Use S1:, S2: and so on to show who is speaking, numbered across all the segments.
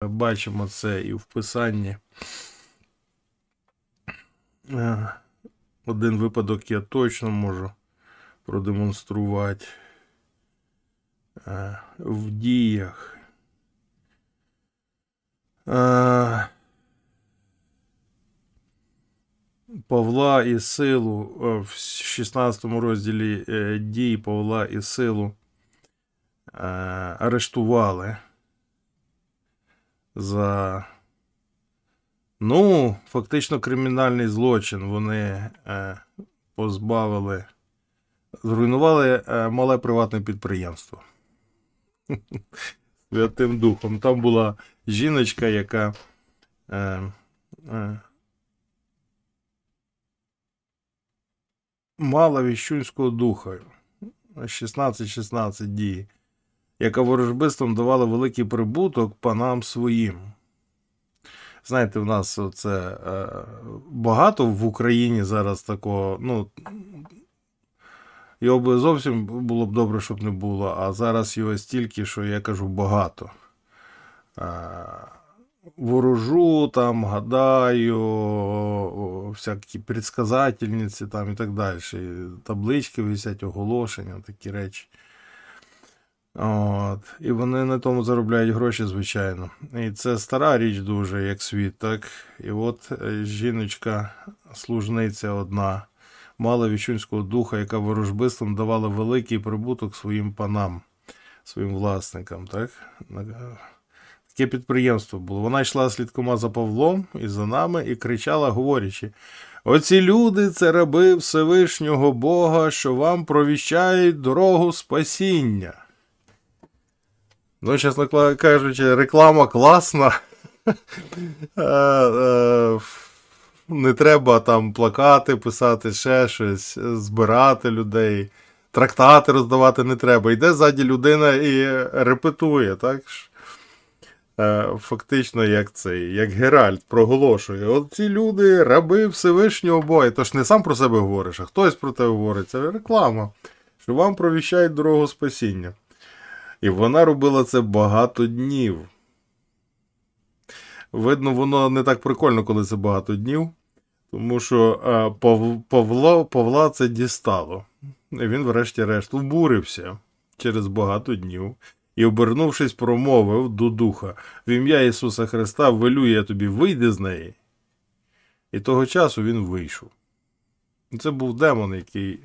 S1: Ми бачимо це і в писанні. Е, один випадок я точно можу продемонструвати. Е, в діях. Е, Павла і силу в 16 розділі дії Павла і силу арештували за ну, фактично кримінальний злочин. Вони е, позбавили, зруйнували е, мале приватне підприємство. Святим Духом. Там була жіночка, яка. Е, е, Мала віщунського духа. 16-16 дії яка ворожбистом давала великий прибуток панам своїм. Знаєте, в нас це е, багато в Україні зараз такого. ну, Його би зовсім було б добре, щоб не було, а зараз його стільки, що я кажу, багато. Е, ворожу, там, гадаю, всякі предсказательниці там і так далі. Таблички висять, оголошення, такі речі. От. І вони на тому заробляють гроші, звичайно. І це стара річ дуже, як світ. так? І от е, жіночка, служниця одна, мала вічунського духа, яка ворожбистом давала великий прибуток своїм панам, своїм власникам. так? Таке підприємство було. Вона йшла слідкома за Павлом і за нами і кричала, говорячи. Оці люди, це раби Всевишнього Бога, що вам провіщають дорогу спасіння. Ну, чесно кажучи, реклама класна. Е, е, не треба там плакати, писати ще щось, збирати людей, трактати роздавати не треба. Йде ззаді людина і репетує, так? Е, фактично, як цей, як Геральт проголошує. оці люди, раби Всевишнього Бога. Тож не сам про себе говориш, а хтось про тебе говорить. Це реклама, що вам провіщають дорогу спасіння і вона робила це багато днів. Видно, воно не так прикольно, коли це багато днів, тому що е, Павла, Павла це дістало. І він, врешті-решт, обурився через багато днів і, обернувшись, промовив до духа: В ім'я Ісуса Христа велю я тобі, вийди з неї. І того часу він вийшов. Це був демон, який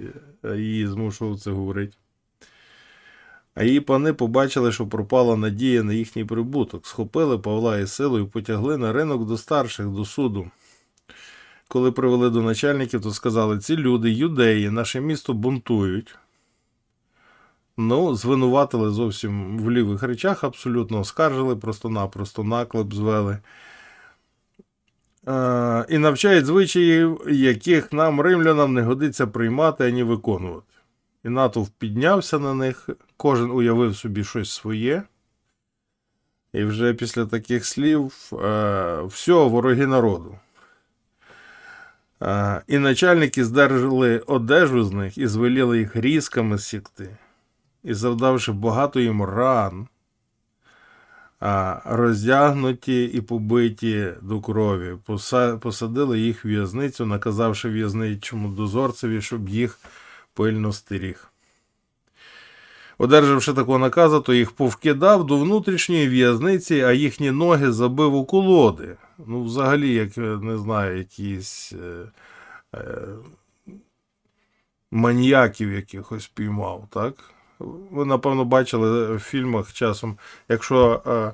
S1: е, її змушував це говорити а її пани побачили, що пропала надія на їхній прибуток, схопили Павла і і потягли на ринок до старших, до суду. Коли привели до начальників, то сказали, ці люди, юдеї, наше місто бунтують. Ну, звинуватили зовсім в лівих речах, абсолютно оскаржили, просто-напросто наклеп звели. Е, і навчають звичаїв, яких нам, римлянам, не годиться приймати ані виконувати. І натовп піднявся на них, Кожен уявив собі щось своє. І вже після таких слів е, все вороги народу. Е, і начальники здержали одежу з них і звеліли їх різками сікти. І, завдавши багато їм ран, е, роздягнуті і побиті до крові, посадили їх в в'язницю, наказавши в'язничому дозорцеві, щоб їх пильно стеріг. Одержавши такого наказу, то їх повкидав до внутрішньої в'язниці, а їхні ноги забив у колоди. Ну, взагалі, як не знаю, якісь е, е, маньяків якихось піймав, так? Ви, напевно, бачили в фільмах часом, якщо е,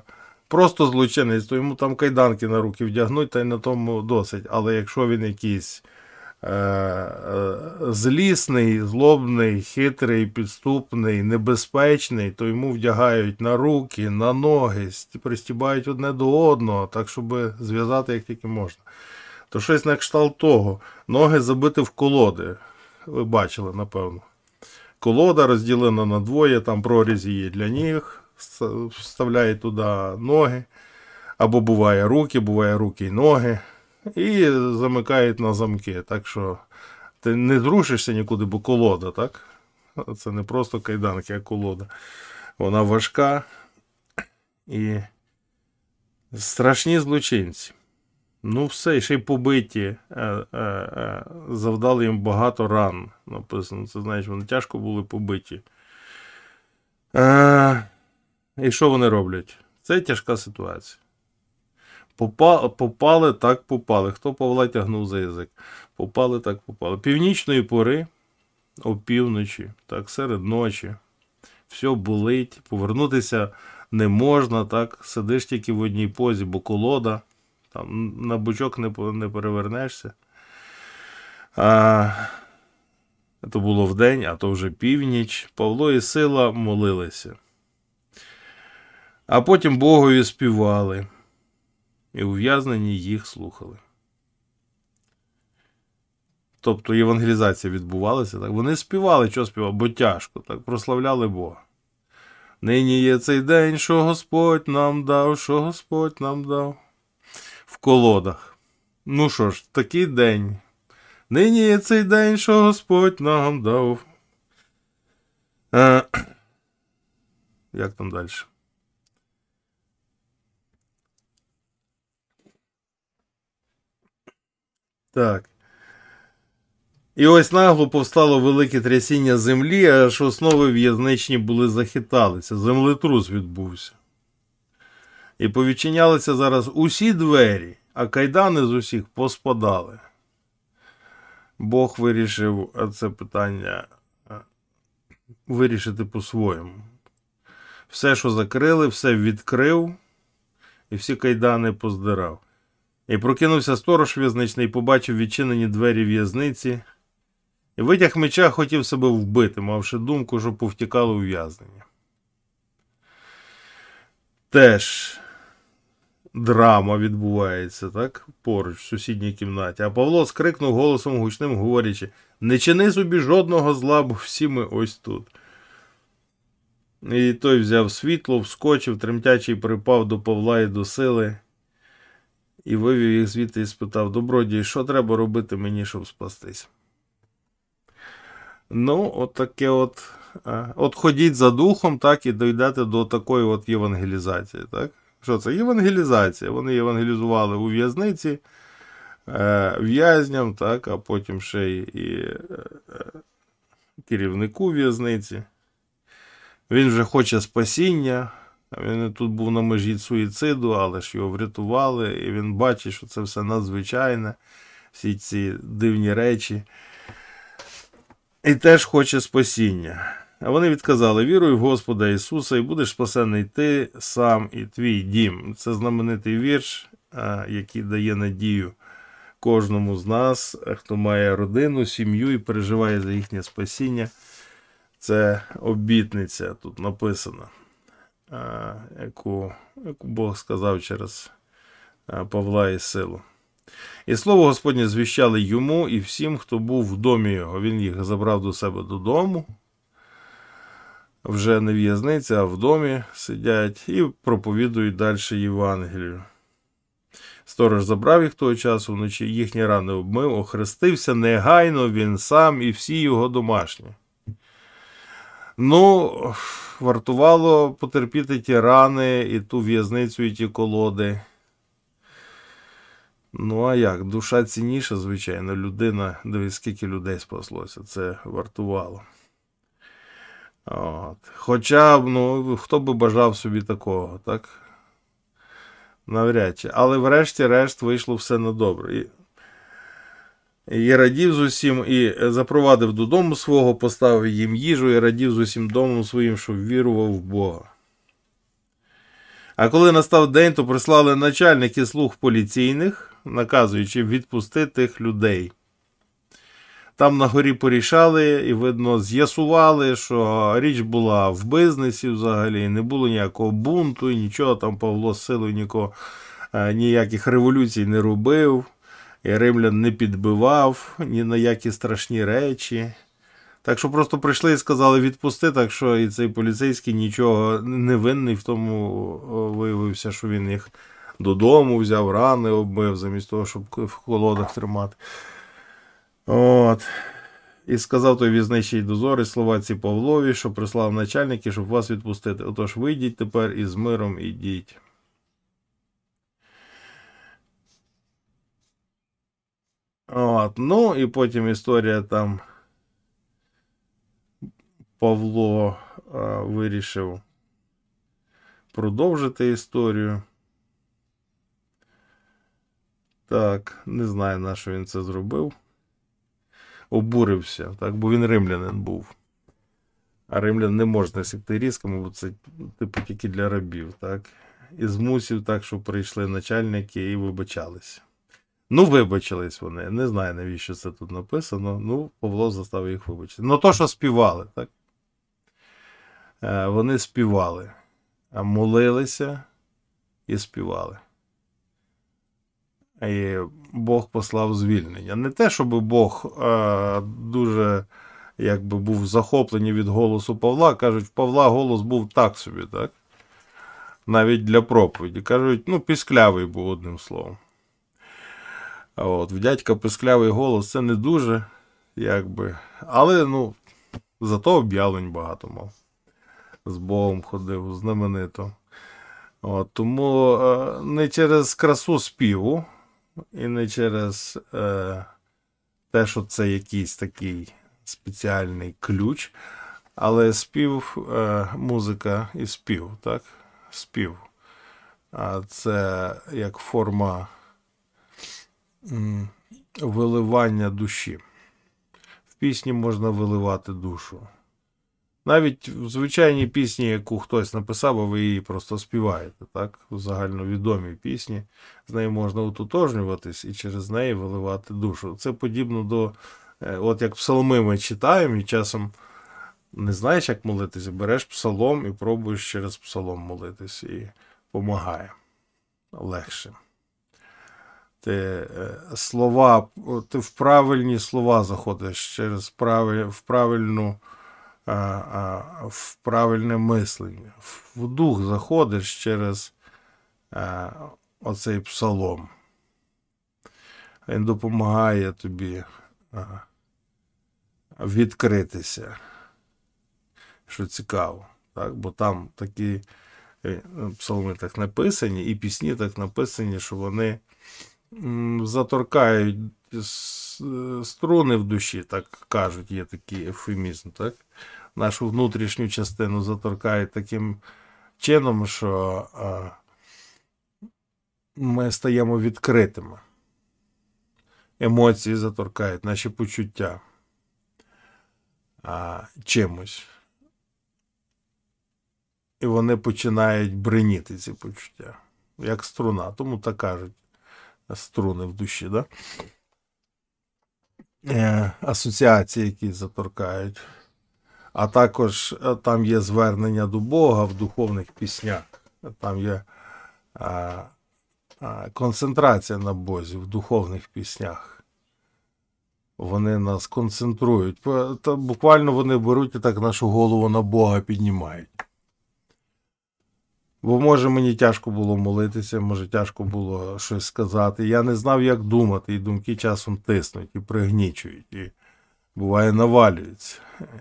S1: просто злочинець, то йому там кайданки на руки вдягнуть, та й на тому досить. Але якщо він якийсь. Е, е, злісний, злобний, хитрий, підступний, небезпечний, то йому вдягають на руки, на ноги, пристібають одне до одного, так, щоб зв'язати як тільки можна. То щось на кшталт того. Ноги забити в колоди. Ви бачили, напевно. Колода розділена на двоє, там проріз є для ніг, вставляє туди ноги. Або буває руки, буває руки і ноги і замикають на замки. Так що ти не зрушишся нікуди, бо колода, так? Це не просто кайданки, а колода. Вона важка і страшні злочинці. Ну, все, ще й побиті, е, е, е, завдали їм багато ран. Написано, це знаєш, вони тяжко були побиті. І що вони роблять? Це тяжка ситуація. Попа, попали, так попали. Хто Павла тягнув за язик? Попали, так попали. Північної пори, опівночі, так, серед ночі. Все болить, повернутися не можна, так, сидиш тільки в одній позі, бо колода, там на бочок не не перевернешся. А, Це було вдень, а то вже північ. Павло і сила молилися. А потім Богові співали і ув'язнені їх слухали. Тобто євангелізація відбувалася. так? Вони співали, що співав? бо тяжко, так прославляли Бога. Нині є цей день, що Господь нам дав, що Господь нам дав в колодах. Ну що ж, такий день. Нині є цей день, що Господь нам дав. А, е, Як там далі? Так. І ось нагло повстало велике трясіння землі, аж основи в'язничні були захиталися. Землетрус відбувся. І повідчинялися зараз усі двері, а кайдани з усіх поспадали. Бог вирішив це питання вирішити по-своєму. Все, що закрили, все відкрив, і всі кайдани поздирав. І прокинувся сторож в'язничний, побачив відчинені двері в'язниці і витяг меча хотів себе вбити, мавши думку, що повтікали ув'язнення. Теж драма відбувається так, поруч в сусідній кімнаті. А Павло скрикнув голосом гучним, говорячи: Не чини собі жодного зла, бо всі ми ось тут. І той взяв світло, вскочив, тремтячий припав до Павла і до сили і вивів їх звідти і спитав: Добродій, що треба робити мені, щоб спастись? Ну, от таке от. Е, от ходіть за духом, так, і дійдете до такої от євангелізації. так? Що це? Євангелізація. Вони євангелізували у в'язниці е, в'язням, так, а потім ще й і е, керівнику в'язниці. Він вже хоче спасіння, він тут був на межі суїциду, але ж його врятували, і він бачить, що це все надзвичайне, всі ці дивні речі. І теж хоче спасіння. А вони відказали: віруй в Господа Ісуса, і будеш спасений ти сам і твій дім. Це знаменитий вірш, е, який дає надію кожному з нас, хто має родину, сім'ю і переживає за їхнє спасіння. Це обітниця тут написана яку яку Бог сказав через Павла і силу. І слово Господнє звіщали йому і всім, хто був в домі його. Він їх забрав до себе додому. Вже не в'язниця, а в домі сидять і проповідують далі Євангелію. Сторож забрав їх того часу, вночі їхні рани обмив, охрестився негайно він сам і всі його домашні. Ну, вартувало потерпіти ті рани, і ту в'язницю, і ті колоди. Ну, а як? Душа цінніша, звичайно, людина, дивись, скільки людей спаслося, це вартувало. От. Хоча б, ну, хто би бажав собі такого, так? Навряд чи. Але врешті-решт вийшло все на добре. Я радів з усім, і е, запровадив додому свого, поставив їм їжу, і радів з усім домом своїм, що вірував в Бога. А коли настав день, то прислали начальники слуг поліційних, наказуючи відпустити тих людей. Там на горі порішали і, видно, з'ясували, що річ була в бізнесі взагалі, не було ніякого бунту, нічого там Павло силою силою е, ніяких революцій не робив і римлян не підбивав ні на які страшні речі. Так що просто прийшли і сказали відпусти, так що і цей поліцейський нічого не винний, в тому виявився, що він їх додому взяв, рани обмив, замість того, щоб в колодах тримати. От. І сказав той візничий дозор із словаці Павлові, що прислав начальники, щоб вас відпустити. Отож, вийдіть тепер і з миром ідіть. От, Ну і потім історія там Павло е, вирішив продовжити історію. Так, не знаю, на що він це зробив. Обурився, так, бо він римлянин був. А римлян не можна сікти різками, бо це типу тільки для рабів. так. І змусів так, що прийшли начальники і вибачались. Ну, вибачились вони. Не знаю, навіщо це тут написано. Ну, Павло застав їх вибачити. Ну, то, що співали, так? Е, вони співали, а молилися і співали. І Бог послав звільнення. Не те, щоб Бог е, дуже якби був захоплений від голосу Павла. Кажуть, в Павла голос був так собі, так? Навіть для проповіді. Кажуть, ну, пісклявий був одним словом. От, В дядька писклявий голос це не дуже. якби. Але ну, зато об'явлень багато мав. З Богом ходив, знаменито. От, Тому е, не через красу співу, і не через е, те, що це якийсь такий спеціальний ключ, але спів, е, музика і спів, так? Спів. А це як форма виливання душі. В пісні можна виливати душу. Навіть в звичайній пісні, яку хтось написав, а ви її просто співаєте, так? В загальновідомій пісні, з нею можна утутожнюватись і через неї виливати душу. Це подібно до, е, от як псалми ми читаємо, і часом не знаєш, як молитися, береш псалом і пробуєш через псалом молитись, і допомагає легше. Ти е, слова, ти в правильні слова заходиш через в правильну, е, е, в правильне мислення, в дух заходиш через оцей псалом. Він допомагає тобі відкритися, що цікаво, так? бо там такі псалми так написані, і пісні так написані, що вони заторкають струни в душі, так кажуть, є такий ефемізм. так? Нашу внутрішню частину заторкають таким чином, що ми стаємо відкритими. Емоції заторкають наші почуття а, чимось. І вони починають бриніти ці почуття, як струна, тому так кажуть струни в душі, да? Е, асоціації, які заторкають. А також е, там є звернення до Бога в духовних піснях. Там є а, е, концентрація на Бозі в духовних піснях. Вони нас концентрують. Буквально вони беруть і так нашу голову на Бога піднімають. Бо, може, мені тяжко було молитися, може, тяжко було щось сказати. Я не знав, як думати, і думки часом тиснуть, і пригнічують, і буває, навалюються.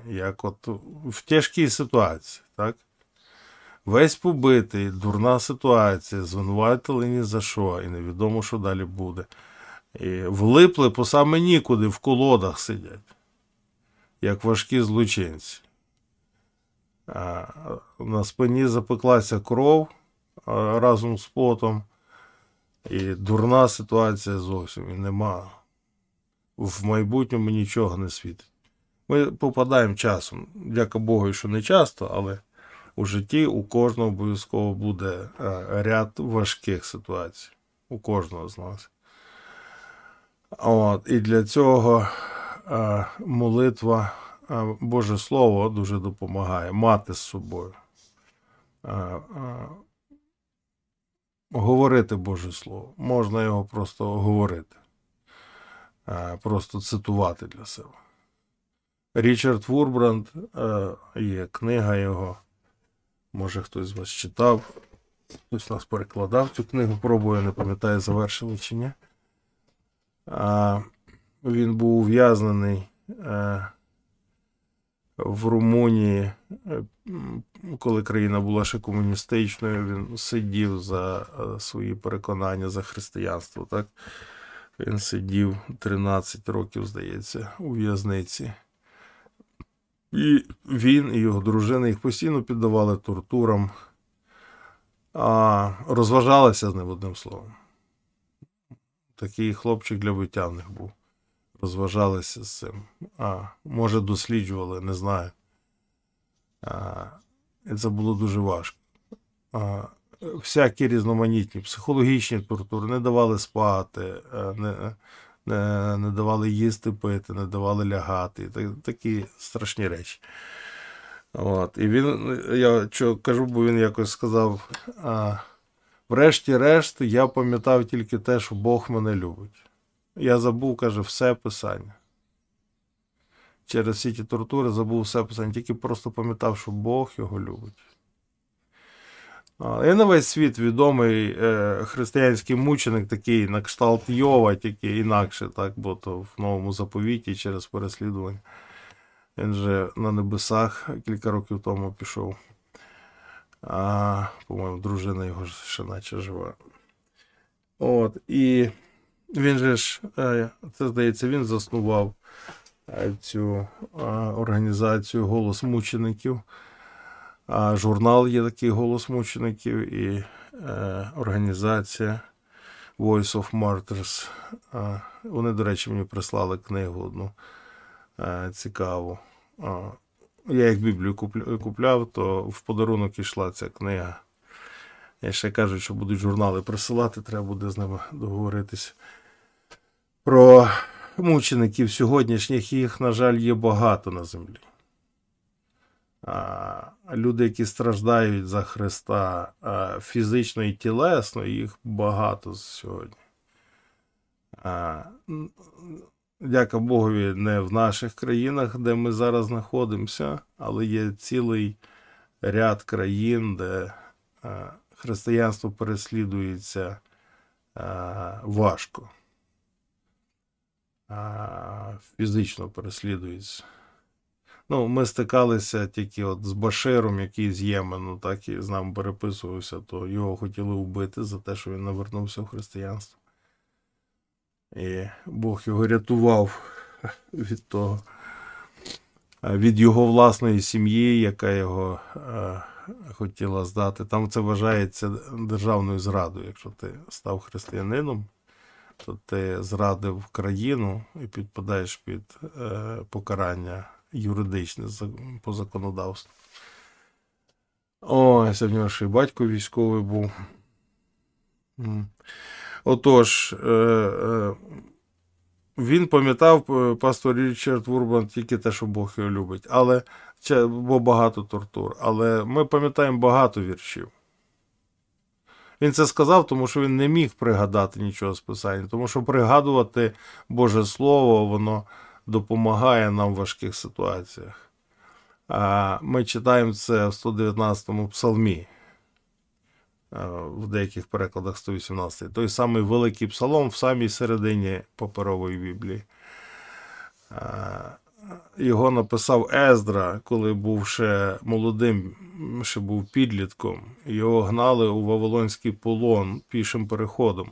S1: Як от в тяжкій ситуації, так? Весь побитий, дурна ситуація, звинуватили ні за що, і невідомо, що далі буде. І Влипли по саме нікуди в колодах сидять, як важкі злочинці. Е, на спині запеклася кров е, разом з потом. І дурна ситуація зовсім. І нема. В майбутньому нічого не світить. Ми попадаємо часом. Дяка Богу, що не часто, але у житті у кожного обов'язково буде е, ряд важких ситуацій. У кожного з нас. От, І для цього молитва. Боже Слово дуже допомагає мати з собою. Говорити Боже Слово. Можна його просто говорити, просто цитувати для себе. Річард Вурбранд, є книга його. Може, хтось з вас читав, хтось нас перекладав цю книгу, пробую, не пам'ятаю, завершили чи ні. Він був ув'язнений. Е, в Румунії, е, коли країна була ще комуністичною, він сидів за е, свої переконання за християнство. Так? Він сидів 13 років, здається, у в'язниці. І він і його дружина їх постійно піддавали тортурам, а розважалися з ним одним словом. Такий хлопчик для витягних був розважалися з цим. А, Може, досліджували, не знаю. А, І Це було дуже важко. А, Всякі різноманітні психологічні тортури не давали спати, е, не не, не давали їсти пити, не давали лягати. Так, такі страшні речі. От. І він, я що кажу, бо він якось сказав: а, врешті-решт, я пам'ятав тільки те, що Бог мене любить. Я забув, каже, все писання. Через всі ті тортури забув все писання, тільки просто пам'ятав, що Бог його любить. І на весь світ відомий е, християнський мученик, такий на кшталт Йова, тільки інакше, так, бо то в новому заповіті через переслідування. Він же на небесах кілька років тому пішов. А, По-моєму, дружина його ще наче жива. От, і... Він же ж, е, це здається, він заснував е, цю е, організацію Голос мучеників. А журнал є такий голос мучеників і організація Voice of Martyrs. Вони, до речі, мені прислали книгу одну цікаву. Я як Біблію купляв, то в подарунок ішла ця книга. Я ще кажуть, що будуть журнали присилати, треба буде з ними договоритись. Про мучеників сьогоднішніх їх, на жаль, є багато на землі. А, люди, які страждають за Христа а, фізично і тілесно, їх багато сьогодні. А, Дяка Богові, не в наших країнах, де ми зараз знаходимося, але є цілий ряд країн, де християнство переслідується важко а, фізично переслідується. Ну, Ми стикалися тільки от з Баширом, який з Ємену так і з нами переписувався, то його хотіли вбити за те, що він навернувся в християнство. І Бог його рятував від того, від його власної сім'ї, яка його е, хотіла здати. Там це вважається державною зрадою, якщо ти став християнином то тобто ти зрадив країну і підпадаєш під е, покарання юридичне по законодавству. Ой, це в нього ще й батько військовий був. Отож, е, е, він пам'ятав е, пастор Річард Вурбан тільки те, що Бог його любить, але бо багато тортур. Але ми пам'ятаємо багато віршів. Він це сказав, тому що він не міг пригадати нічого з писання, тому що пригадувати Боже Слово, воно допомагає нам в важких ситуаціях. Ми читаємо це в 119 му псалмі, в деяких перекладах 118. Той самий великий псалом в самій середині паперової Біблії. Його написав Ездра, коли був ще молодим, ще був підлітком. Його гнали у Вавилонський полон пішим переходом.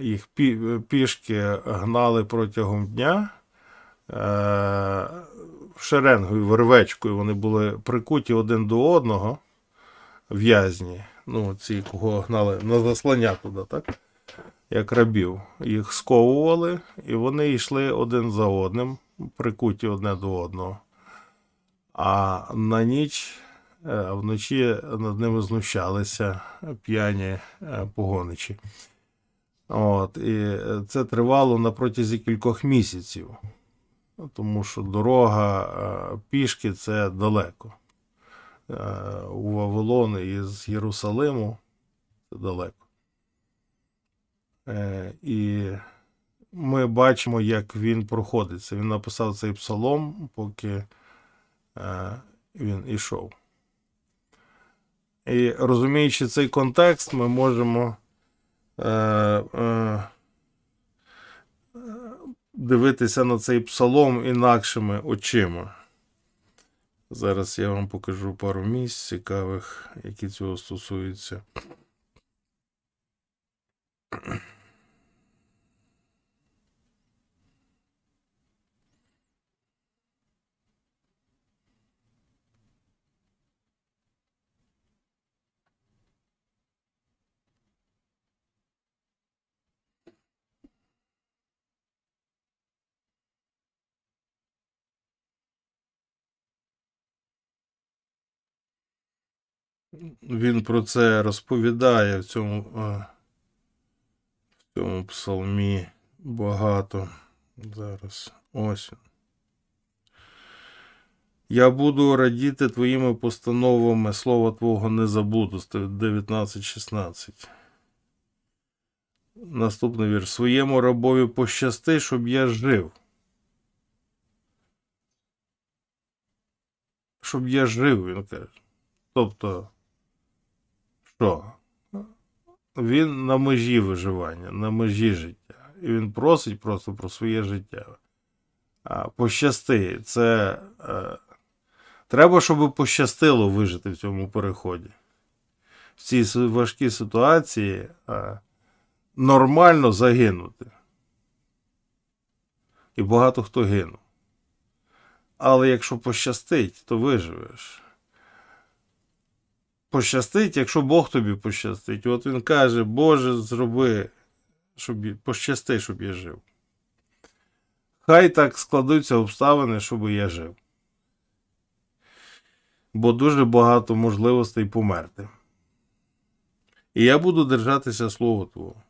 S1: Їх пішки гнали протягом дня е, шеренгою, вервечкою. Вони були прикуті один до одного в'язні. Ну, ці, кого гнали на заслання туди, так? як рабів. Їх сковували, і вони йшли один за одним, прикуті одне до одного. А на ніч е, вночі над ними знущалися п'яні е, погоничі. От, І це тривало на протязі кількох місяців, тому що дорога е, пішки це далеко. У Вавилон із Єрусалиму це далеко. Е, і ми бачимо, як він проходиться. Він написав цей псалом, поки е, він ішов. І розуміючи цей контекст, ми можемо е, дивитися на цей псалом інакшими очима. Зараз я вам покажу пару місць цікавих, які цього стосуються. він про це розповідає в цьому е, в цьому псалмі багато. Зараз ось. Я буду радіти твоїми постановами, слова Твого не забуду. 19.16. Наступний вірш. Своєму рабові пощасти, щоб я жив. Щоб я жив, він каже. Тобто що він на межі виживання, на межі життя. І він просить просто про своє життя. А, Пощасти. Це е, треба, щоб пощастило вижити в цьому переході. В цій важкій ситуації е, нормально загинути. І багато хто гинув. Але якщо пощастить, то виживеш пощастить, якщо Бог тобі пощастить. От він каже, Боже, зроби, щоб пощасти, щоб я жив. Хай так складуться обставини, щоб я жив. Бо дуже багато можливостей померти. І я буду держатися слова Твого.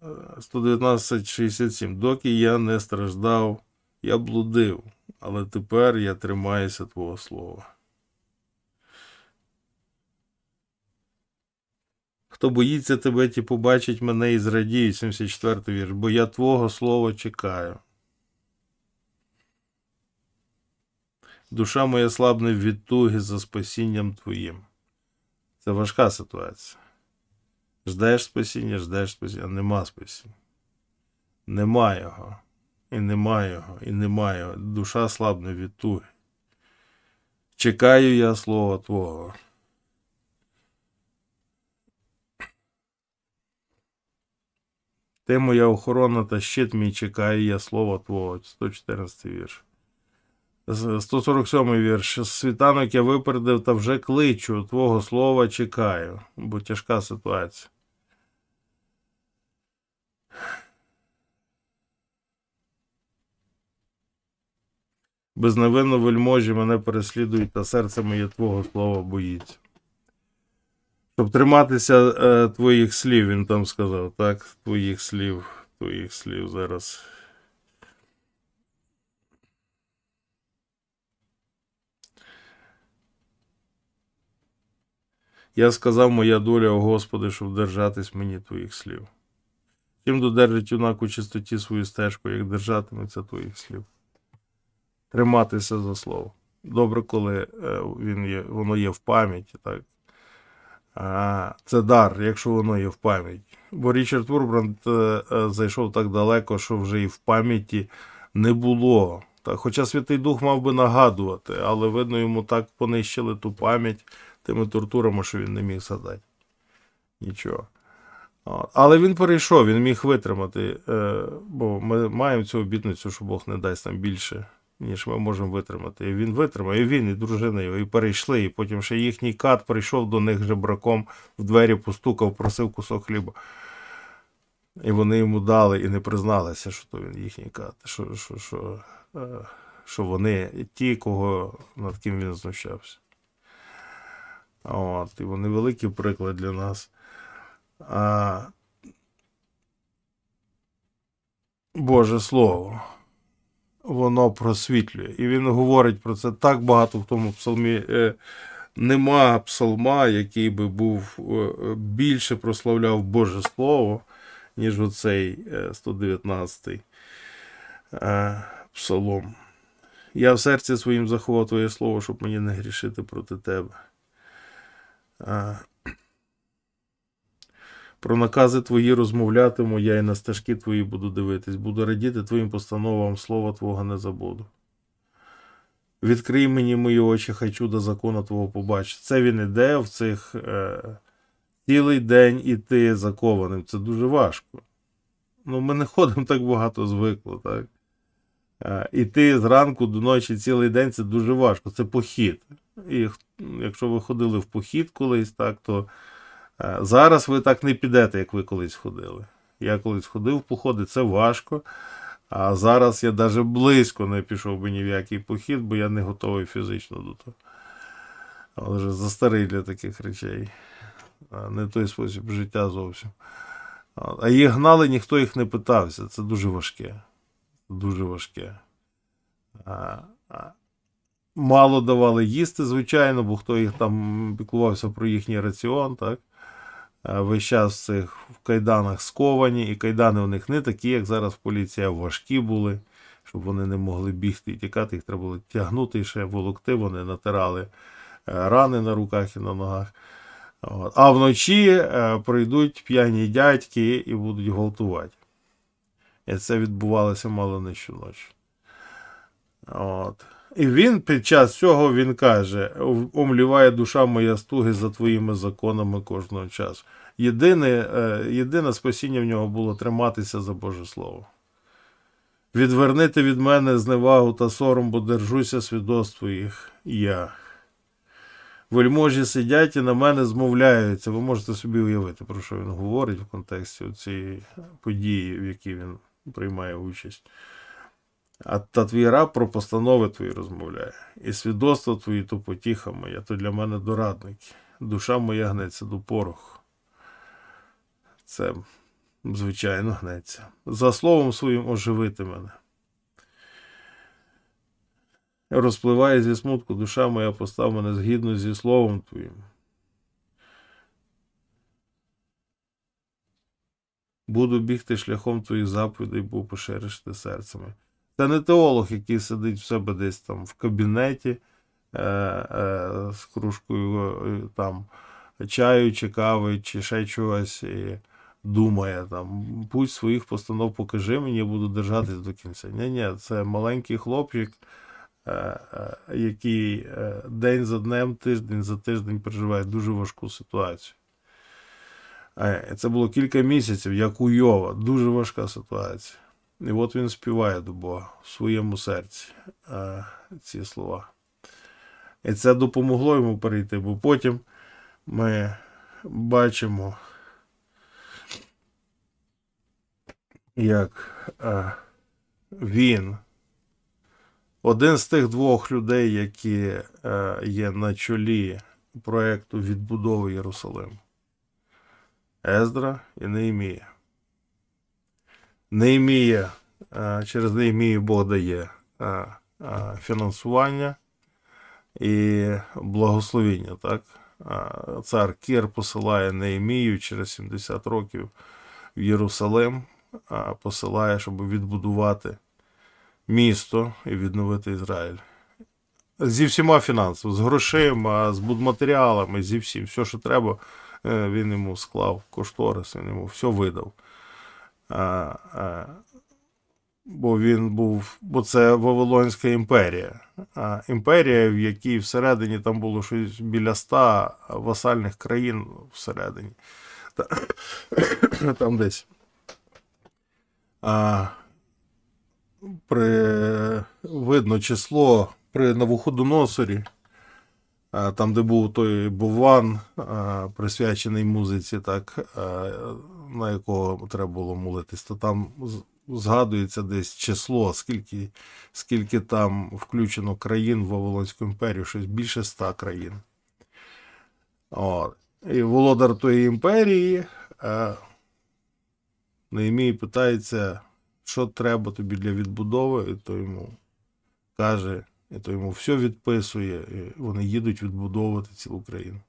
S1: 119.67. Е, Доки я не страждав, я блудив, але тепер я тримаюся Твого слова. хто боїться тебе, ті побачить мене і зрадіє 74 й вірш, бо я Твого слова чекаю. Душа моя слабне в відтуги за спасінням Твоїм. Це важка ситуація. Ждеш спасіння, ждеш спасіння, а нема спасіння. Нема його. І нема його, і нема його. Душа слабне від туги. Чекаю я слова Твого. Ти моя охорона та щит мій чекає я слова твого. 114 вірш. 147 вірш. Світанок я випередив та вже кличу. Твого слова чекаю, бо тяжка ситуація. Безневинно вельможі мене переслідують, та серце моє твого слова боїться. Щоб тобто триматися е, твоїх слів, він там сказав. Так, твоїх слів, твоїх слів зараз. Я сказав, моя доля, о Господи, щоб держатись мені твоїх слів. Чим додержить юнак у чистоті свою стежку, як держатиметься твоїх слів. Триматися за слово. Добре, коли е, він є, воно є в пам'яті, так? А, Це дар, якщо воно є в пам'яті. Бо Річард Урбранд е, е, зайшов так далеко, що вже і в пам'яті не було. Та, Хоча Святий Дух мав би нагадувати, але видно, йому так понищили ту пам'ять тими тортурами, що він не міг згадати. Нічого. Але він перейшов, він міг витримати, е, бо ми маємо цю обітницю, що Бог не дасть нам більше ніж ми можемо витримати. І він витримав, і він, і дружина його, і перейшли. І потім ще їхній кат прийшов до них жебраком, в двері постукав, просив кусок хліба. І вони йому дали і не призналися, що то він їхній кат, що що, що, е, що вони ті, кого, над ким він знущався. От, І вони великий приклад для нас. А, Боже Слово воно просвітлює. І він говорить про це так багато в тому псалмі. Е, нема псалма, який би був е, більше прославляв Боже Слово, ніж оцей 119-й е, псалом. Я в серці своїм заховав Твоє Слово, щоб мені не грішити проти тебе. Про накази твої розмовлятиму, я і на стежки твої буду дивитись, буду радіти твоїм постановам слова Твого не забуду. Відкрий мені мої очі, хай чудо закону, Твого побачить. Це він іде в цих е, цілий день іти закованим. Це дуже важко. Ну, Ми не ходимо так багато звикло, так? Е, іти зранку до ночі цілий день це дуже важко. Це похід. І якщо ви ходили в похід колись, так, то. Е, зараз ви так не підете, як ви колись ходили. Я колись ходив походи, це важко. А зараз я навіть близько не пішов би ні в який похід, бо я не готовий фізично до того. Але вже застарий для таких речей. Не той спосіб життя зовсім. А їх гнали, ніхто їх не питався. Це дуже важке. Дуже важке. Мало давали їсти, звичайно, бо хто їх там піклувався про їхній раціон, так? Е, весь час в цих кайданах сковані, і кайдани у них не такі, як зараз поліція, важкі були, щоб вони не могли бігти і тікати, їх треба було тягнути ще волокти, вони натирали е, рани на руках і на ногах. А вночі е, прийдуть п'яні дядьки і будуть гвалтувати. І це відбувалося мало не щоночі. От. І він під час цього він каже: омліває душа моя стуги за твоїми законами кожного часу. Єдине е, єдине спасіння в нього було триматися за Боже Слово. Відвернити від мене зневагу та сором, бо держуся свідоцтво їх я. Вельможі сидять і на мене змовляються. Ви можете собі уявити, про що він говорить в контексті цієї події, в якій він приймає участь. А та твій раб про постанови твої розмовляє, і свідоцтво твої то потіха моя, то для мене дорадник. Душа моя гнеться до порох. Це, звичайно, гнеться. За словом своїм оживити мене. Розпливає зі смутку, душа моя постав мене згідно зі словом твоїм. Буду бігти шляхом твоїх заповідей, бо пошириш ти серцями. Це не теолог, який сидить в себе десь там в кабінеті е, е, з кружкою е, там чаю, чи кави, чи ще чогось і думає там, путь своїх постанов покажи мені, я буду держатись до кінця. Ні, ні, це маленький хлопчик, е, е, який е, день за днем, тиждень за тиждень переживає дуже важку ситуацію. Е, це було кілька місяців, як у Йова, дуже важка ситуація. І от він співає до Бога в своєму серці е, ці слова. І це допомогло йому перейти, бо потім ми бачимо, як е, він один з тих двох людей, які е, є на чолі проєкту відбудови Єрусалиму. Ездра і Неємія. Неймія, е, через Неймію Бог дає е, е, фінансування і благословіння. так? Цар Кір посилає Неймію через 70 років в Єрусалим, посилає, щоб відбудувати місто і відновити Ізраїль. Зі всіма фінансами, з грошима, з будматеріалами, зі всім, все, що треба, він йому склав кошторис, він йому все видав. Бо він був, бо це Вавилонська імперія, імперія, в якій всередині там було щось біля ста васальних країн всередині. Там десь. А, при, Видно число при Навуходоносорі, там, де був той Буван, присвячений музиці, так, на якого треба було молитись, то там згадується десь число, скільки скільки там включено країн в Вавилонську імперію, щось більше ста країн. От. І володар тої імперії е, Неймій питається, що треба тобі для відбудови, і то йому каже, і то йому все відписує. і Вони їдуть відбудовувати цілу країну.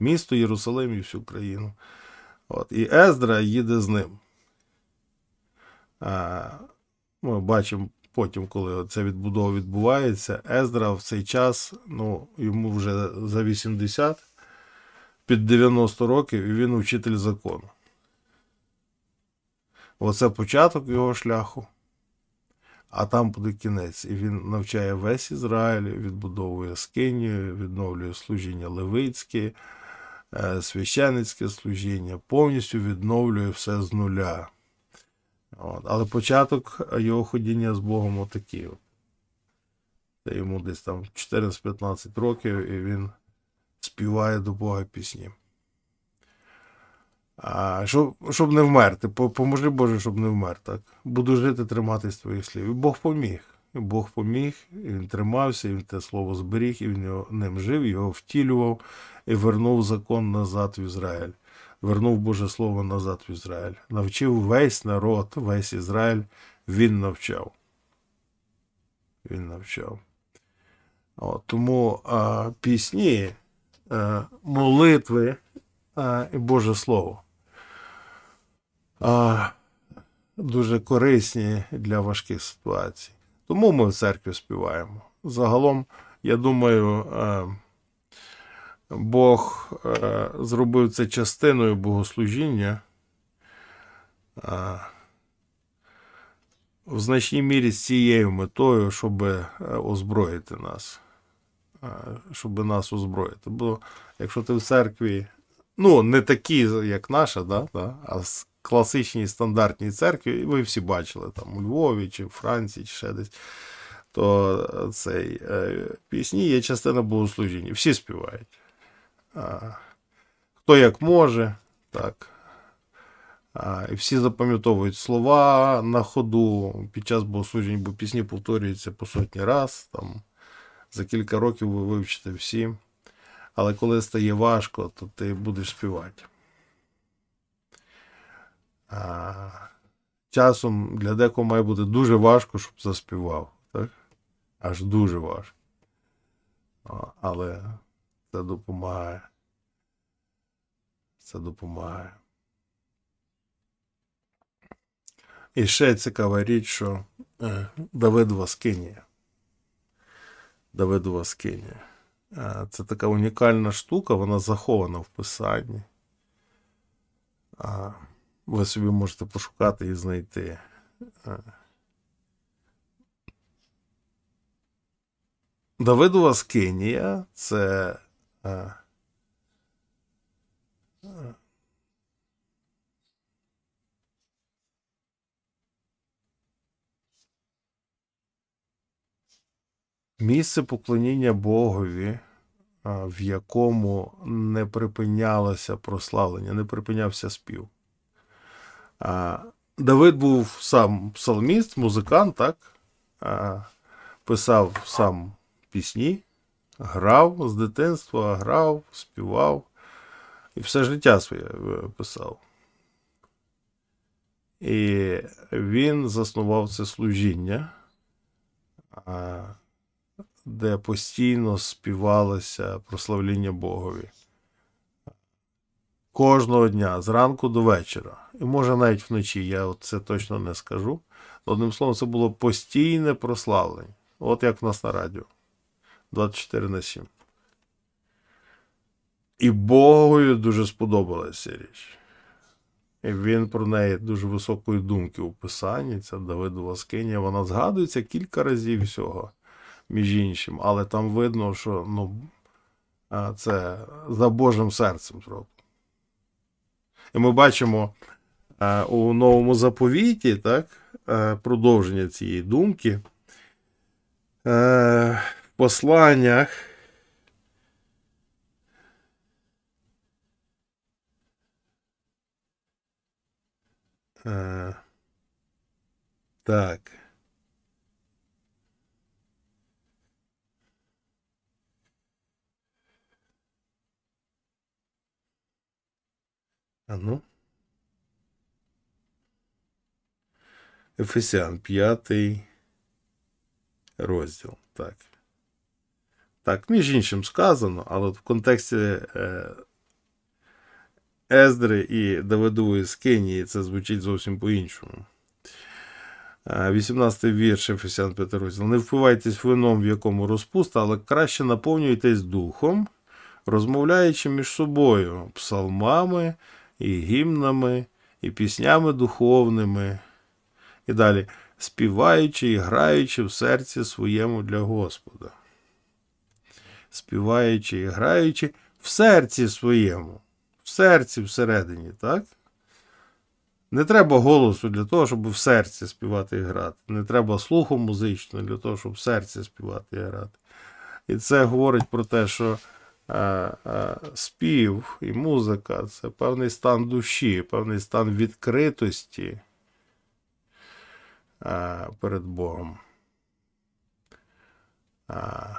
S1: Місто Єрусалим і всю країну. От, І Ездра їде з ним. А, Ми бачимо потім, коли ця відбудова відбувається. Ездра в цей час ну, йому вже за 80, під 90 років, і він учитель закону. Оце початок його шляху, а там буде кінець. І він навчає весь Ізраїль, відбудовує Скинію, відновлює служіння Левицьке. Е, священницьке служіння, повністю відновлює все з нуля. От. Але початок його ходіння з Богом отакий. Це йому десь там 14-15 років, і він співає до Бога пісні. А, Щоб щоб не вмерти, поможи Боже, щоб не вмер. так? Буду жити, триматись твоїх слів. І Бог поміг. І Бог поміг, і він тримався, і він те слово зберіг, і він ним жив, його втілював, і вернув закон назад в Ізраїль, вернув Боже Слово назад в Ізраїль. Навчив весь народ, весь Ізраїль, він навчав. Він навчав. От, Тому а, пісні, а, молитви а, і Боже Слово а, дуже корисні для важких ситуацій. Тому ми в церкві співаємо. Загалом, я думаю, Бог е, зробив це частиною богослужіння. Е, в значній мірі з цією метою, щоб е, озброїти нас, щоб нас озброїти. Бо якщо ти в церкві, ну, не такі, як наша, да, да, а з класичній стандартній церкві, ви всі бачили там у Львові чи в Франції, чи ще десь, то цей пісні є частина богослужіння. Всі співають хто як може. так. І всі запам'ятовують слова на ходу. Під час богослужінь, бо пісні повторюються по сотні раз. Там, за кілька років ви вивчите всі. Але коли стає важко, то ти будеш співати. А, Часом для декого має бути дуже важко, щоб заспівав. так? Аж дуже важко. А, але. Це допомагає. Це допомагає. І ще цікава річ, що е, Давид Воскинія. Давид Воскинія. Е, це така унікальна штука, вона захована в писанні. Ви собі можете пошукати і знайти. Е. Давидова Скинія це а. Місце поклоніння Богові, в якому не припинялося прославлення, не припинявся спів. Давид був сам псалміст, музикант, так? писав сам пісні грав з дитинства, грав, співав і все життя своє е, писав. І він заснував це служіння, де постійно співалося прославління Богові. Кожного дня, зранку до вечора. І може навіть вночі, я це точно не скажу. Одним словом, це було постійне прославлення. От як в нас на радіо. 24 на 7. І Богові дуже сподобалася річ. І він про неї дуже високої думки у писанні. Ця Давидова скиня, вона згадується кілька разів всього, між іншим, але там видно, що ну, це за Божим серцем зроблено. І ми бачимо у новому заповіті так, е, продовження цієї думки. Е, посланиях а, так А ну. Ефесян, пятый. розділ. Так. Так, між іншим сказано, але в контексті е, Ездри і Давидової Скинії це звучить зовсім по-іншому. 18 е, вірш Ефесян Петерозіл. Не впивайтесь вином, в якому розпуста, але краще наповнюйтесь духом, розмовляючи між собою псалмами і гімнами, і піснями духовними. І далі співаючи і граючи в серці своєму для Господа співаючи і граючи в серці своєму, в серці всередині, так? Не треба голосу для того, щоб в серці співати і грати. Не треба слуху музичного для того, щоб в серці співати і грати. І це говорить про те, що е, е, спів і музика це певний стан душі, певний стан відкритості е, перед Богом. Е,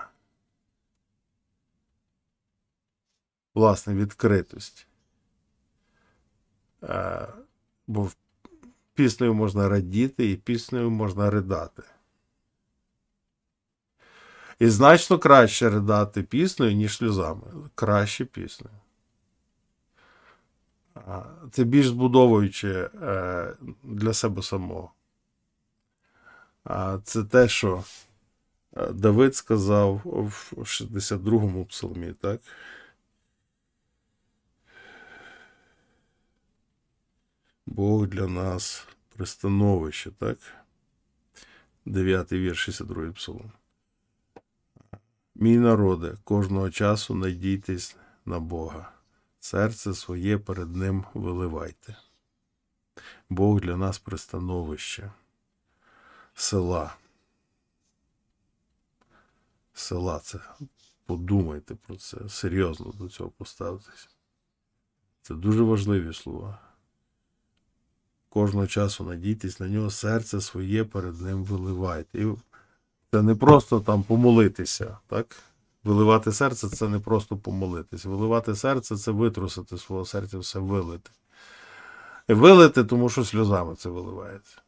S1: власне, відкритості. Е, бо піснею можна радіти і піснею можна ридати. І значно краще ридати піснею, ніж сльозами. Краще піснею. Це більш збудовуюче е, для себе самого. Це те, що е, Давид сказав в 62 му псалмі, так? Бог для нас пристановище, так? Дев'ятий вірш 62 псалом. Мій народе, кожного часу надійтесь на Бога. Серце своє перед Ним виливайте. Бог для нас пристановище. Села. Села це. Подумайте про це. Серйозно до цього поставтеся. Це дуже важливі слова кожного часу надійтесь на нього, серце своє перед ним виливайте. І це не просто там помолитися, так? Виливати серце це не просто помолитись. Виливати серце це витрусити свого серця, все вилити. І вилити, тому що сльозами це виливається.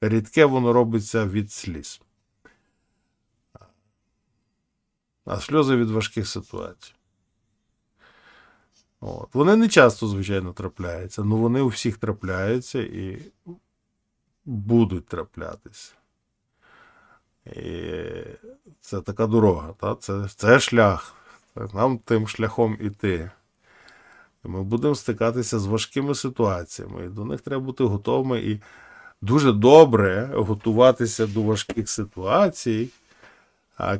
S1: Рідке воно робиться від сліз. А сльози від важких ситуацій. От. Вони не часто, звичайно, трапляються, але ну, вони у всіх трапляються і будуть траплятися. І Це така дорога, та? це це шлях. Нам тим шляхом іти. Ми будемо стикатися з важкими ситуаціями. і До них треба бути готовими і дуже добре готуватися до важких ситуацій,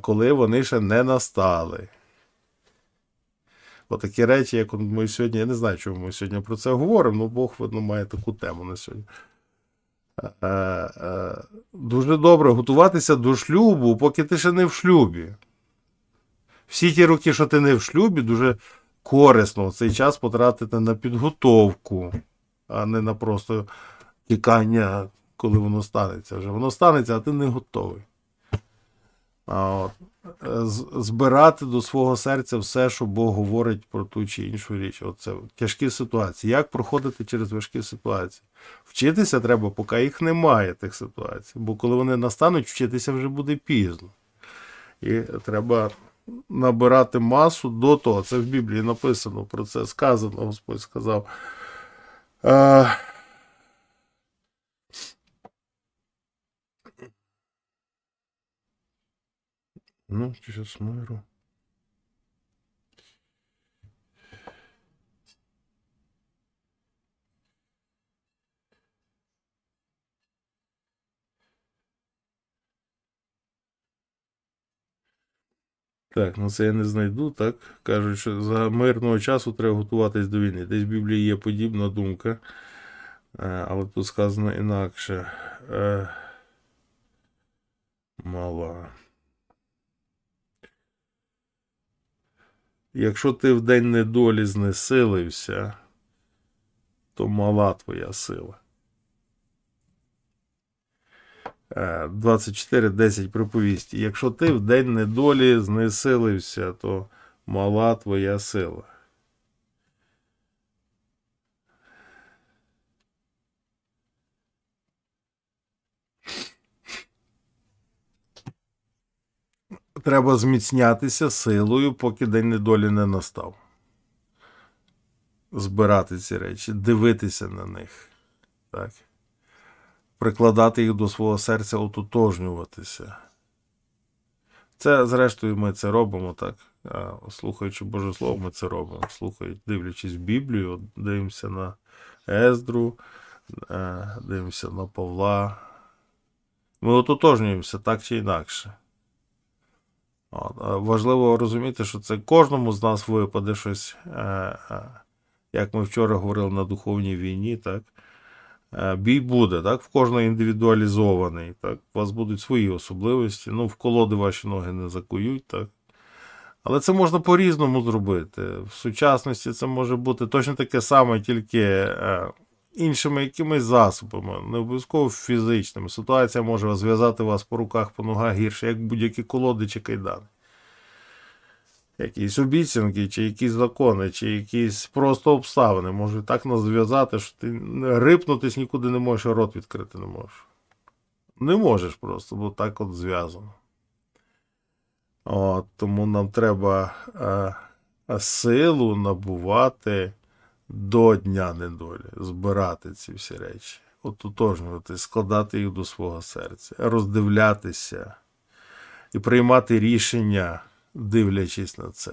S1: коли вони ще не настали. Отакі типу, речі, як ми сьогодні, я не знаю, чому ми сьогодні про це говоримо, але ну, Бог, видно, ну, має таку тему на сьогодні. Е, е, е, дуже добре готуватися до шлюбу, поки ти ще не в шлюбі. Всі ті роки, що ти не в шлюбі, дуже корисно цей час потратити на підготовку, а не на просто тікання, коли воно станеться. Вже Воно станеться, а ти не готовий. А от. Е, збирати до свого серця все, що Бог говорить про ту чи іншу річ. Оце тяжкі ситуації. Як проходити через важкі ситуації? Вчитися треба, поки їх немає, тих ситуацій. Бо коли вони настануть, вчитися вже буде пізно. І треба набирати масу до того. Це в Біблії написано про це сказано, Господь сказав. Е, Ну, сейчас мэру. Так, ну це я не знайду, так? Кажуть, що за мирного часу треба готуватись до війни. Десь в Біблії є подібна думка, е, але тут сказано інакше. Е, мала. Якщо ти в день недолі знесилився, то мала твоя сила. 24.10 е, приповість. Якщо ти в день недолі знесилився, то мала твоя сила. треба зміцнятися силою, поки день недолі не настав. Збирати ці речі, дивитися на них, так? прикладати їх до свого серця, ототожнюватися. Це, зрештою, ми це робимо, так? Слухаючи Боже Слово, ми це робимо. Слухаючи, дивлячись Біблію, дивимося на Ездру, е, дивимося на Павла. Ми ототожнюємося так чи інакше. Е, важливо розуміти, що це кожному з нас випаде щось, е, е, як ми вчора говорили на духовній війні. так? Бій буде, так? в кожного індивідуалізований. так? У вас будуть свої особливості, ну, в колоди ваші ноги не закують. так? Але це можна по-різному зробити. В сучасності це може бути точно таке саме, тільки іншими якимись засобами, не обов'язково фізичними. Ситуація може зв'язати вас по руках, по ногах гірше, як будь-які колоди чи кайдани. Якісь обіцянки, чи якісь закони, чи якісь просто обставини можуть так нас зв'язати, що ти рипнутись нікуди не можеш, а рот відкрити не можеш. Не можеш просто, бо так от зв'язано. Тому нам треба е, силу набувати до дня недолі збирати ці всі речі, отутожнювати, складати їх до свого серця, роздивлятися і приймати рішення, дивлячись на це,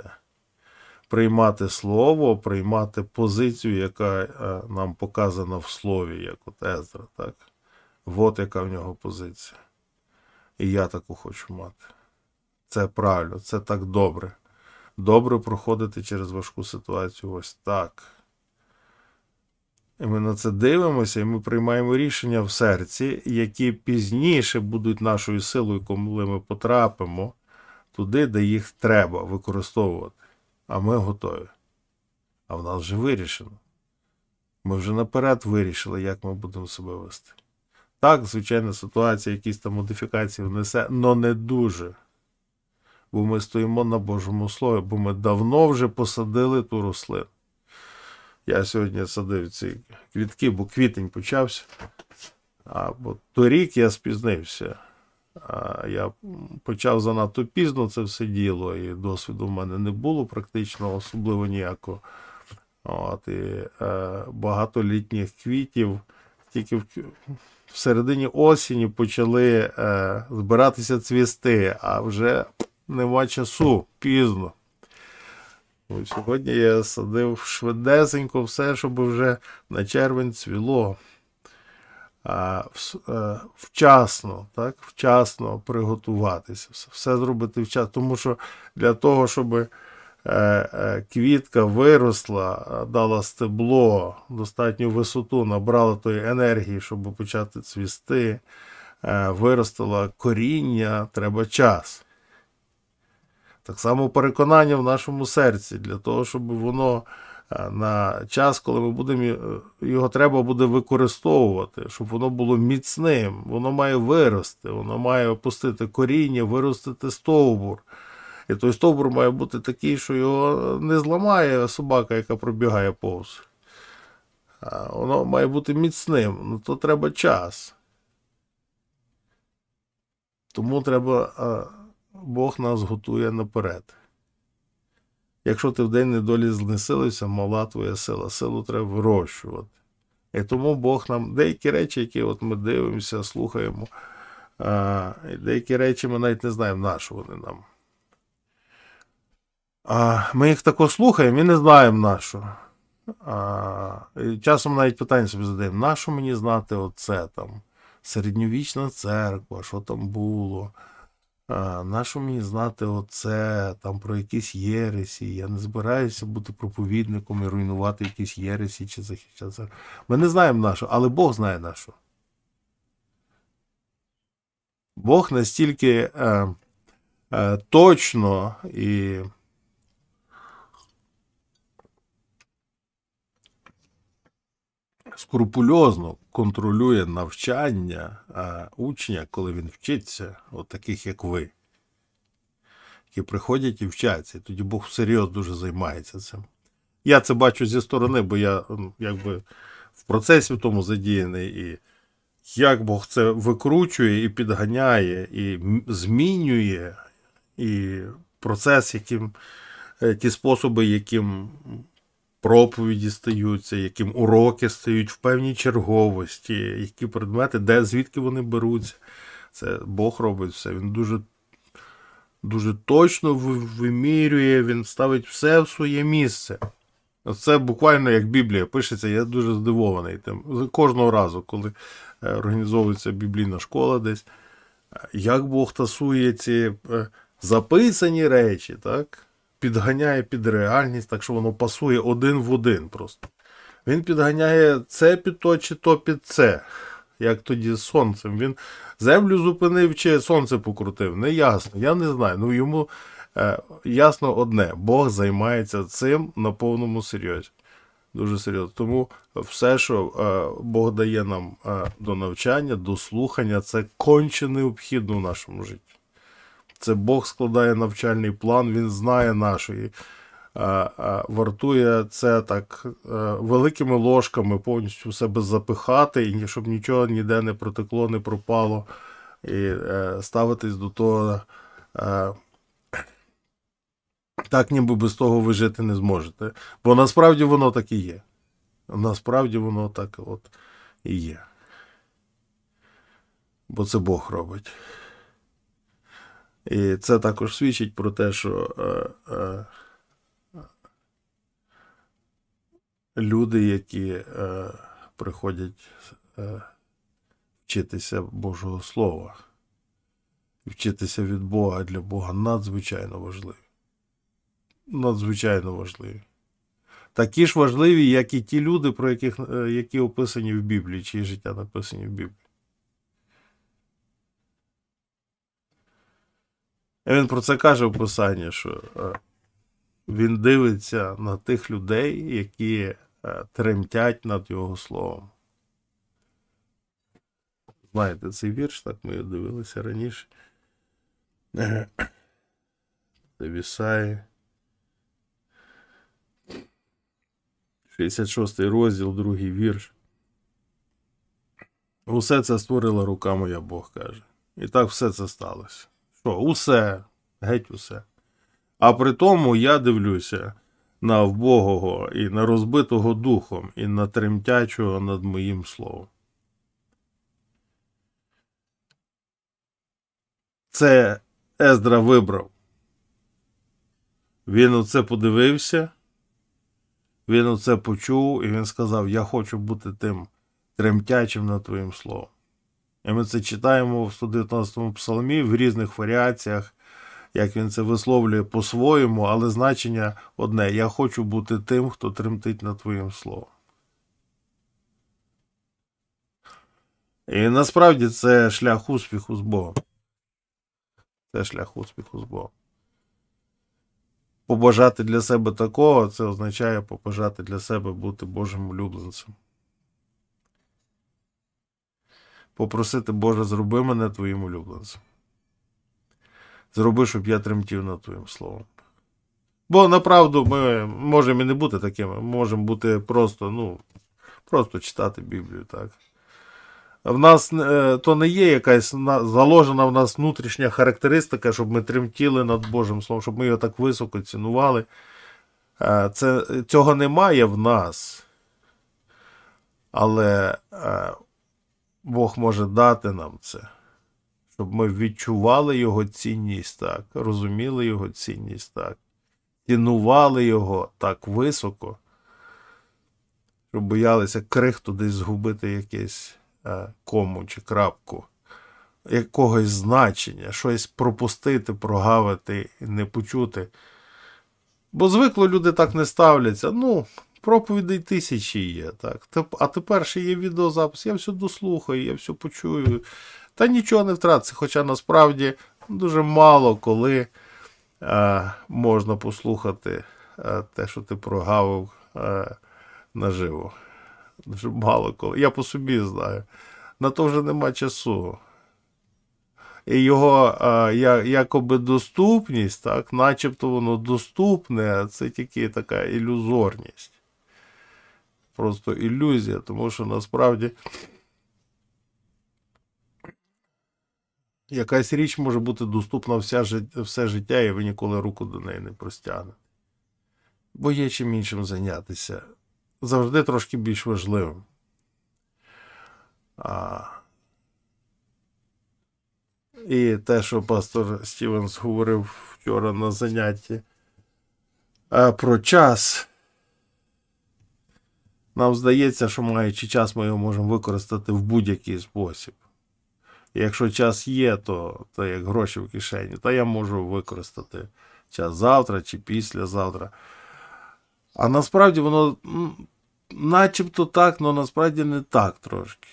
S1: приймати слово, приймати позицію, яка е, нам показана в слові, як от Ездра, так? От яка в нього позиція. І я таку хочу мати. Це правильно, це так добре. Добре проходити через важку ситуацію ось так. І Ми на це дивимося, і ми приймаємо рішення в серці, які пізніше будуть нашою силою, коли ми потрапимо туди, де їх треба використовувати. А ми готові. А в нас вже вирішено. Ми вже наперед вирішили, як ми будемо себе вести. Так, звичайно, ситуація, якісь там модифікації внесе, але не дуже. Бо ми стоїмо на Божому слові, бо ми давно вже посадили ту рослину. Я сьогодні садив ці квітки, бо квітень почався. А, бо Торік я спізнився. А, Я почав занадто пізно це все діло, і досвіду в мене не було практично, особливо ніякого. От, і е, Багато літніх квітів тільки в, в середині осені почали е, збиратися цвісти, а вже нема часу пізно. От Сьогодні я садив швидесенько все, щоб вже на червень цвіло. А, е, Вчасно так, вчасно приготуватися, все зробити вчасно. Тому що для того, щоб е, е, квітка виросла, дала стебло, достатню висоту, набрала тої енергії, щоб почати цвісти, виростила коріння, треба час так само переконання в нашому серці, для того, щоб воно е, на час, коли ми будемо е, його треба буде використовувати, щоб воно було міцним, воно має вирости, воно має опустити коріння, виростити стовбур. І той стовбур має бути такий, що його не зламає собака, яка пробігає повз. Воно має бути міцним, ну то треба час. Тому треба. Е, Бог нас готує наперед. Якщо ти в день недолі знесилися, мала твоя сила, силу треба вирощувати. І тому Бог нам деякі речі, які от ми дивимося, слухаємо, а, деякі речі ми навіть не знаємо, на що вони нам. А, Ми їх тако слухаємо і не знаємо на що. А, і Часом навіть питання собі задаємо, на що мені знати оце там? Середньовічна церква, що там було. Нащо мені знати оце, там про якісь єресі? Я не збираюся бути проповідником і руйнувати якісь єресі чи захищатися. Ми не знаємо нашу, але Бог знає нашу. Бог настільки е, е, точно і скрупульозно контролює навчання учня, коли він вчиться, от таких як ви, які приходять і вчаться. І тоді Бог всерйоз дуже займається цим. Я це бачу зі сторони, бо я якби в процесі в тому задіяний. і як Бог це викручує і підганяє, і змінює і процес, яким е, ті способи, яким проповіді стаються, яким уроки стають в певній черговості, які предмети, де звідки вони беруться. Це Бог робить все. Він дуже дуже точно вимірює, він ставить все в своє місце. Це буквально як Біблія пишеться, я дуже здивований. тим. Кожного разу, коли е, організовується біблійна школа десь, е, як Бог тасує ці е, записані речі, так? підганяє під реальність, так що воно пасує один в один просто. Він підганяє це під то, чи то під це. Як тоді з сонцем. Він землю зупинив чи сонце покрутив. Не ясно, я не знаю. Ну йому е, ясно одне: Бог займається цим на повному серйозі. Дуже серйозно. Тому все, що е, Бог дає нам е, до навчання, до слухання, це конче необхідно в нашому житті. Це Бог складає навчальний план, він знає нашої. Е, е, вартує це так е, великими ложками повністю себе запихати, і щоб нічого ніде не протекло, не пропало. І ставитись до того. Так, ніби без того ви жити не зможете. Бо насправді воно так і є. Насправді воно так от і є. Бо це Бог робить. І це також свідчить про те, що е, е, люди, які е, приходять е, вчитися Божого Слова, вчитися від Бога для Бога надзвичайно важливі. Надзвичайно важливі. Такі ж важливі, як і ті люди, про яких, е, які описані в Біблії, чиї життя написані в Біблії. Він про це каже в писанні, що е, він дивиться на тих людей, які е, тремтять над його словом. Знаєте, цей вірш, так ми дивилися раніше. Завісає. 66 розділ, другий вірш. Усе це створила рука моя Бог каже. І так все це сталося. Що, усе, геть, усе. А при тому я дивлюся на вбогого і на розбитого духом, і на тремтячого над моїм словом. Це Ездра вибрав. Він оце подивився, він оце почув, і він сказав: Я хочу бути тим тремтячим над твоїм словом. І ми це читаємо в 119 му псалмі в різних варіаціях, як він це висловлює по-своєму, але значення одне: я хочу бути тим, хто тремтить над твоїм словом. І насправді це шлях успіху з Богом. Це шлях успіху з Богом. Побажати для себе такого, це означає побажати для себе бути Божим улюбленцем. попросити Боже, зроби мене твоїм улюбленцем. Зроби, щоб я тремтів над твоїм словом. Бо направду ми можемо і не бути такими, можемо бути просто, ну, просто читати Біблію, так. В нас е, то не є якась заложена в нас внутрішня характеристика, щоб ми тремтіли над Божим Словом, щоб ми його так високо цінували. Е, це, Цього немає в нас. Але е, Бог може дати нам це, щоб ми відчували його цінність так, розуміли його цінність так, цінували його так високо, щоб боялися крихту десь згубити якесь е, кому чи крапку, якогось значення, щось пропустити, прогавити, і не почути. Бо звикло люди так не ставляться. Ну, Проповідей тисячі є. так. А тепер ще є відеозапис, я все дослухаю, я все почую. Та нічого не втратиться. Хоча насправді дуже мало коли е, можна послухати е, те, що ти прогавив е, наживо. Дуже мало коли. Я по собі знаю. На то вже нема часу. І його е, якоби доступність, так, начебто воно доступне, це тільки така ілюзорність просто ілюзія, тому що насправді якась річ може бути доступна вся, все життя, і ви ніколи руку до неї не простягнете. Бо є чим іншим зайнятися. Завжди трошки більш важливим. А... І те, що пастор Стівенс говорив вчора на занятті про час. Нам здається, що маючи час, ми його можемо використати в будь-який спосіб. якщо час є, то, то як гроші в кишені, то я можу використати час завтра чи післязавтра. А насправді воно начебто так, але насправді не так трошки.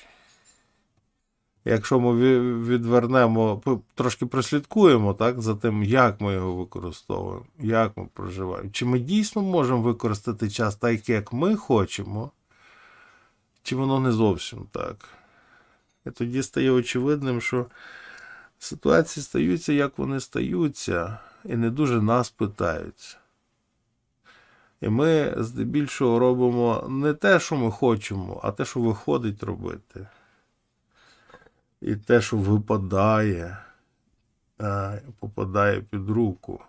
S1: Якщо ми відвернемо, трошки прослідкуємо так, за тим, як ми його використовуємо, як ми проживаємо, чи ми дійсно можемо використати час так, як ми хочемо, чи воно не зовсім так. І тоді стає очевидним, що ситуації стаються, як вони стаються, і не дуже нас питають. І ми здебільшого робимо не те, що ми хочемо, а те, що виходить робити. І те, що випадає, попадає під руку.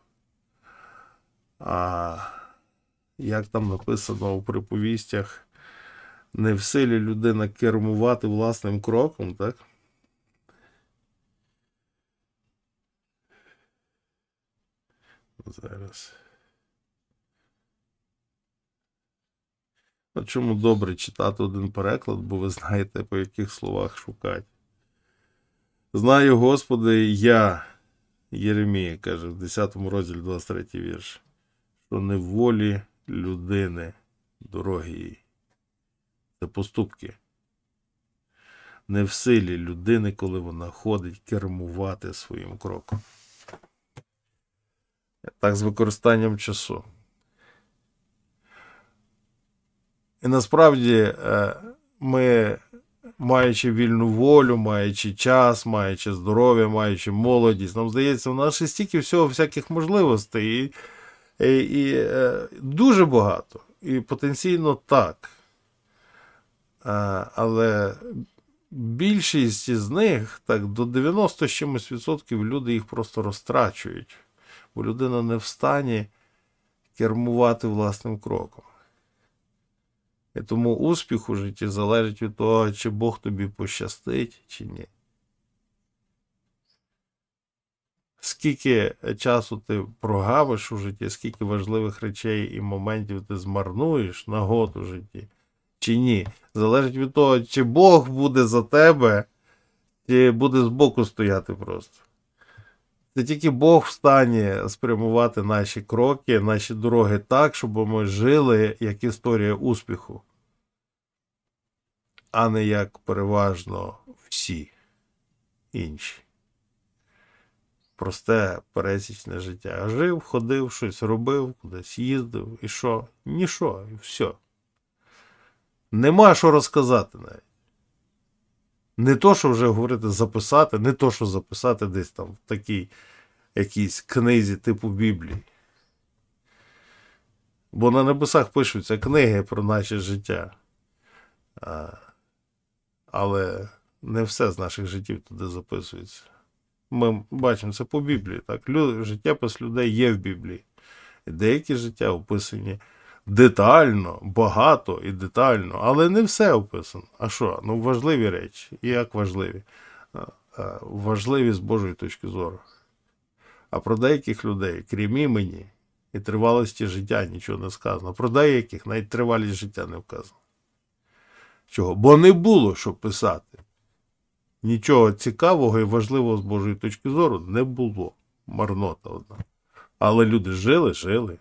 S1: А як там написано у приповістях, не в силі людина кермувати власним кроком, так? Зараз. А ну, чому добре читати один переклад, бо ви знаєте, по яких словах шукати? Знаю, Господи, я, Єремія, каже, в 10 розділі 23 вірш, що не волі людини дорогі їй це поступки. Не в силі людини, коли вона ходить кермувати своїм кроком. Так, з використанням часу. І насправді е, ми, маючи вільну волю, маючи час, маючи здоров'я, маючи молодість, нам здається, у нас ще стільки всього всяких можливостей і, і, і е, дуже багато. І потенційно так. Але більшість із них, так, до 90 чимось відсотків люди їх просто розтрачують, бо людина не в стані кермувати власним кроком. І тому успіх у житті залежить від того, чи Бог тобі пощастить, чи ні. Скільки часу ти прогавиш у житті, скільки важливих речей і моментів ти змарнуєш нагод у житті, чи ні. Залежить від того, чи Бог буде за тебе, чи буде з боку стояти просто. Це тільки Бог в стані спрямувати наші кроки, наші дороги так, щоб ми жили як історія успіху, а не як переважно всі інші. Просте пересічне життя. Жив, ходив, щось робив, кудись їздив, і що? Ніщо, і все. Нема що розказати навіть. Не то, що вже говорити, записати, не то, що записати десь там в такій якійсь книзі типу Біблії. Бо на небесах пишуться книги про наше життя. А, Але не все з наших життів туди записується. Ми бачимо це по Біблії. Так? Лю, життєпис людей є в Біблії. Деякі життя описані детально, багато і детально, але не все описано. А що? Ну важливі речі. І як важливі? Важливі з Божої точки зору. А про деяких людей, крім імені і тривалості життя, нічого не сказано. Про деяких навіть тривалість життя не вказано. Чого? Бо не було що писати. Нічого цікавого і важливого з Божої точки зору не було. Марнота одна. Але люди жили, жили.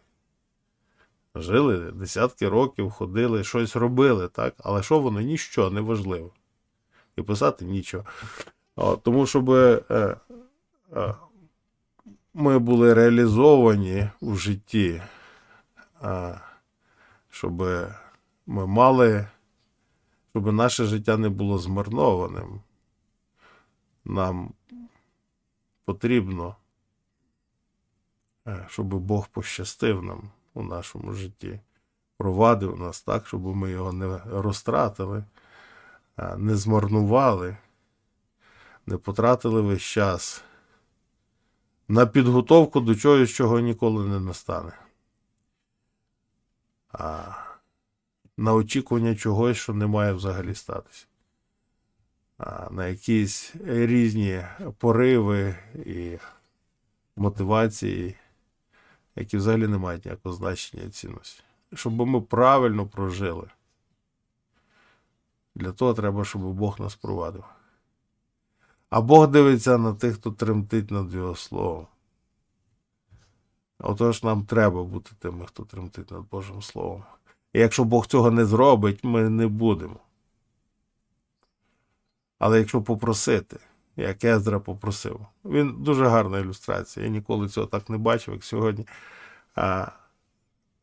S1: Жили десятки років, ходили, щось робили, так? Але що воно? Нічого не важливо. І писати нічого. О, тому щоб е, е, е ми були реалізовані у житті, е, щоб ми мали, щоб наше життя не було змарнованим. Нам потрібно, е, щоб Бог пощастив нам у нашому житті, провадив нас так, щоб ми його не розтратили, не змарнували, не потратили весь час на підготовку до чогось, чого ніколи не настане. А на очікування чогось, що не має взагалі статися. На якісь різні пориви і мотивації, які взагалі не мають ніякого значення і цінності. Щоб ми правильно прожили. Для того треба, щоб Бог нас провадив. А Бог дивиться на тих, хто тремтить над Його Словом. Отож, нам треба бути тими, хто тремтить над Божим Словом. І якщо Бог цього не зробить, ми не будемо. Але якщо попросити як Ездра попросив. Він дуже гарна ілюстрація. Я ніколи цього так не бачив, як сьогодні. А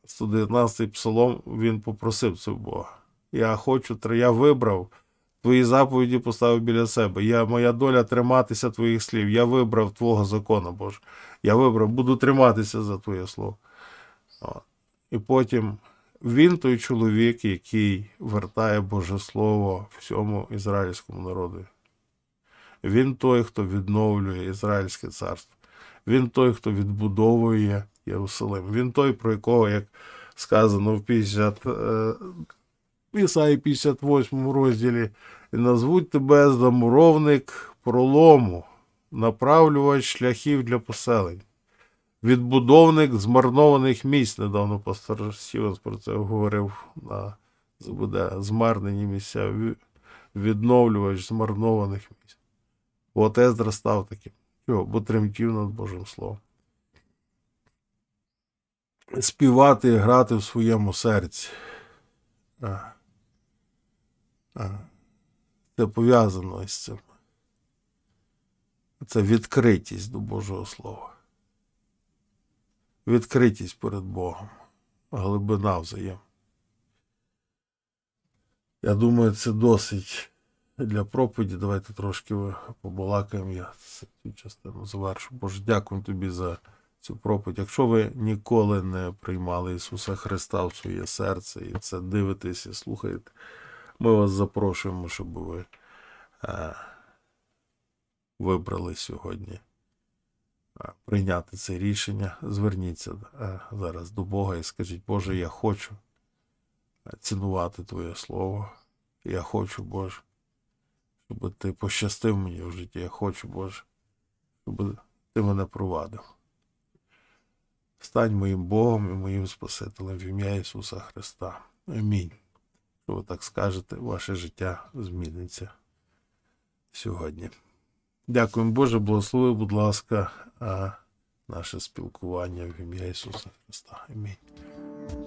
S1: 119-й псалом він попросив цього Бога. Я хочу, я вибрав. Твої заповіді поставив біля себе. Я, Моя доля триматися твоїх слів. Я вибрав Твого закону, Боже. Я вибрав, буду триматися за Твоє слово. От. І потім він той чоловік, який вертає Боже Слово всьому ізраїльському народу. Він той, хто відновлює Ізраїльське царство, він той, хто відбудовує Єрусалим. Він той, про якого, як сказано в 50, е, Ісаї 58 розділі, і назвуть тебе замуровник пролому, направлювач шляхів для поселень. Відбудовник змарнованих місць. Недавно пастор Сівас про це говорив на буде змарнені місця, відновлювач змарнованих місць. От Ездра став таким, бо тремтів над Божим Словом. Співати і грати в своєму серці. А. А. Це пов'язано із цим. Це відкритість до Божого Слова. Відкритість перед Богом. Глибина взаєм. Я думаю, це досить для проповіді. Давайте трошки побалакаємо. Я цю частину завершу. Боже, дякую тобі за цю проповідь. Якщо ви ніколи не приймали Ісуса Христа в своє серце і це дивитесь і слухаєте, ми вас запрошуємо, щоб ви е, вибрали сьогодні. Е, прийняти це рішення, зверніться е, зараз до Бога і скажіть, Боже, я хочу цінувати Твоє Слово. Я хочу, Боже, щоб ти пощастив мені в житті. Я хочу, Боже, щоб ти мене провадив. Стань моїм Богом і моїм Спасителем в ім'я Ісуса Христа. Амінь. Що ви так скажете, ваше життя зміниться сьогодні. Дякую, Боже, благослови, будь ласка, наше спілкування в ім'я Ісуса Христа. Амінь.